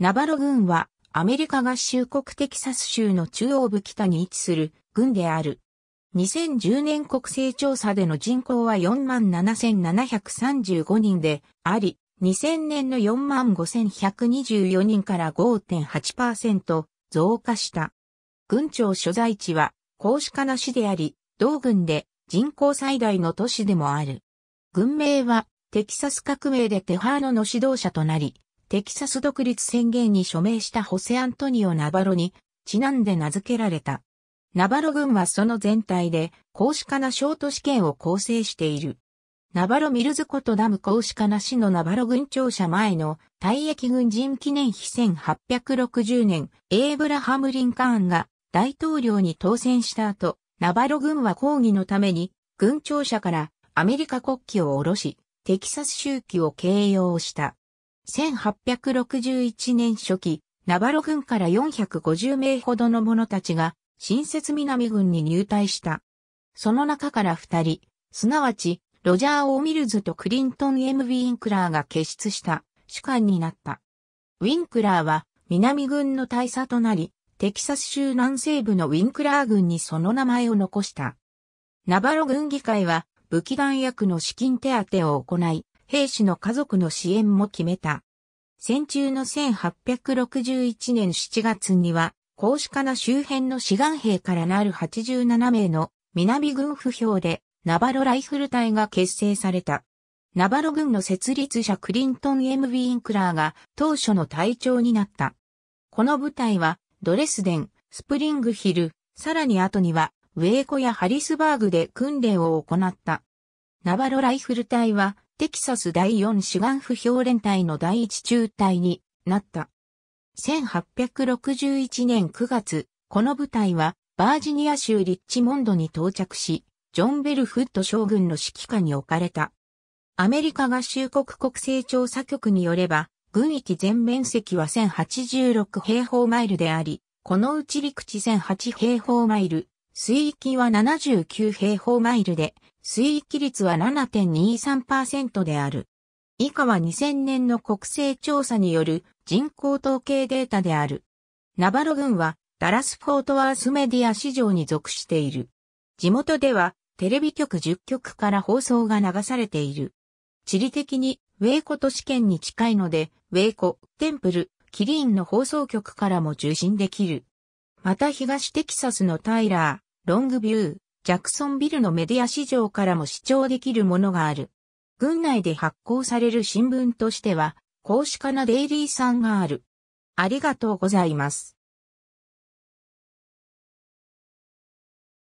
ナバロ軍はアメリカ合衆国テキサス州の中央部北に位置する軍である。2010年国勢調査での人口は47,735人であり、2000年の45,124人から5.8%増加した。軍庁所在地は公主化な市であり、同軍で人口最大の都市でもある。軍名はテキサス革命でテハーノの指導者となり、テキサス独立宣言に署名したホセアントニオ・ナバロに、ちなんで名付けられた。ナバロ軍はその全体で、公子化なート試験を構成している。ナバロミルズコトダム公式化な市のナバロ軍庁舎前の退役軍人記念碑1860年、エイブラハム・リンカーンが大統領に当選した後、ナバロ軍は抗議のために、軍庁舎からアメリカ国旗を下ろし、テキサス州旗を掲揚した。1861年初期、ナバロ軍から450名ほどの者たちが、新設南軍に入隊した。その中から二人、すなわち、ロジャー・オー・ミルズとクリントン・ M・ ウィンクラーが結出した主官になった。ウィンクラーは南軍の大佐となり、テキサス州南西部のウィンクラー軍にその名前を残した。ナバロ軍議会は武器弾薬の資金手当を行い、兵士の家族の支援も決めた。戦中の1861年7月には、公主家な周辺の志願兵からなる87名の南軍不評で、ナバロライフル隊が結成された。ナバロ軍の設立者クリントン・ M・ ウィンクラーが当初の隊長になった。この部隊はドレスデン、スプリングヒル、さらに後にはウェーコやハリスバーグで訓練を行った。ナバロライフル隊はテキサス第4志願不評連隊の第一中隊になった。1861年9月、この部隊はバージニア州リッチモンドに到着し、ジョン・ベルフッド将軍の指揮下に置かれた。アメリカ合衆国国勢調査局によれば、軍域全面積は1086平方マイルであり、このうち陸地1008平方マイル、水域は79平方マイルで、水域率は7.23%である。以下は2000年の国勢調査による人口統計データである。ナバロ郡はダラス・フォートワースメディア市場に属している。地元ではテレビ局10局から放送が流されている。地理的にウェイコ都市圏に近いので、ウェイコ、テンプル、キリンの放送局からも受信できる。また東テキサスのタイラー、ロングビュー、ジャクソンビルのメディア市場からも視聴できるものがある。軍内で発行される新聞としては、公式なデイリーさんがある。ありがとうございます。